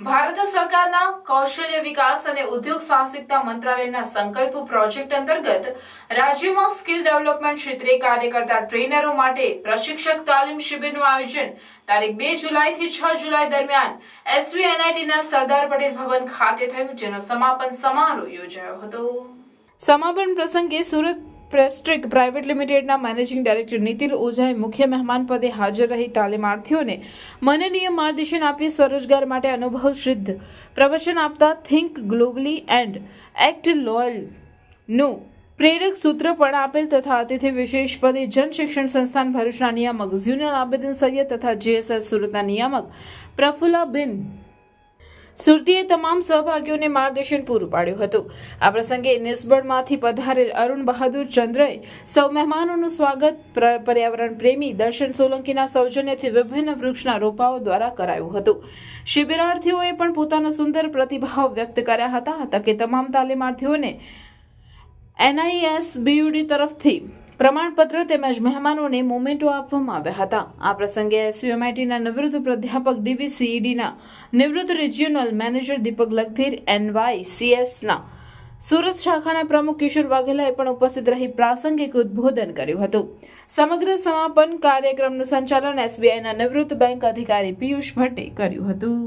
ભારત સરકારના કૌશલ્ય વિકાસ અને ઉદ્યોગ સાહસિકતા મંત્રાલયના સંકલ્પ પ્રોજેક્ટ અંતર્ગત રાજ્યમાં સ્કિલ ડેવલપમેન્ટ ક્ષેત્રે કાર્ય કરતા ટ્રેનરો માટે પ્રશિક્ષક તાલીમ શિબિરનું આયોજન તારીખ બે જુલાઈથી છ જુલાઈ દરમિયાન એસવીએનઆઈટીના સરદાર પટેલ ભવન ખાતે થયું જેનો સમાપન સમારોહ યોજાયો હતો સમાપન પ્રસંગે સુરત પ્રેસ્ટ્રિક પ્રાઇવેટ લિમિટેડના મેનેજિંગ ડાયરેક્ટર નીતિલ ઓઝાએ મુખ્ય મહેમાન પદે હાજર રહી તાલીમાર્થીઓને મનનીય માર્ગદર્શન આપી સ્વરોજગાર માટે અનુભવ સિદ્ધ પ્રવચન આપતા થિંક ગ્લોબલી એન્ડ એક્ટ લોયલનું પ્રેરક સૂત્ર પણ આપેલ તથા અતિથિ વિશેષ પદે જન શિક્ષણ સંસ્થાન ભરૂચના નિયામક ઝ્યુનલ આબેદીન સૈયદ તથા જેએસએસ સુરતના નિયામક પ્રફુલ્લા બિન સુરતીએ તમામ સહભાગીઓને માર્ગદર્શન પૂરું પાડ્યું હતું આ પ્રસંગે નિસબળમાંથી પધારેલ અરુણ બહાદુર ચંદ્રએ સૌ મહેમાનોનું સ્વાગત પર્યાવરણ પ્રેમી દર્શન સોલંકીના સૌજન્યથી વિભિન્ન વૃક્ષના રોપાઓ દ્વારા કરાયું હતું શિબિરાર્થીઓએ પણ પોતાના સુંદર પ્રતિભાવ વ્યક્ત કર્યા હતા તકે તમામ તાલીમાર્થીઓને એનઆઈએસ બીયુડી તરફથી પ્રમાણપત્ર તેમજ મહેમાનોને મોમેન્ટો આપવામાં આવ્યા હતા આ પ્રસંગે એસયુએમઆઈટીના નિવૃત્ત પ્રાધ્યાપક ડીવી સીઈડીના નિવૃત્ત regional manager Deepak Lakhdhir NY સીએસના સુરત શાખાના પ્રમુખ કિશોર વાઘેલાએ પણ ઉપસ્થિત રહી પ્રાસંગિક ઉદબોધન કર્યું હતું સમગ્ર સમાપન કાર્યક્રમનું સંચાલન એસબીઆઈના નિવૃત્ત બેંક અધિકારી પિયુષ ભટ્ટે કર્યું હતું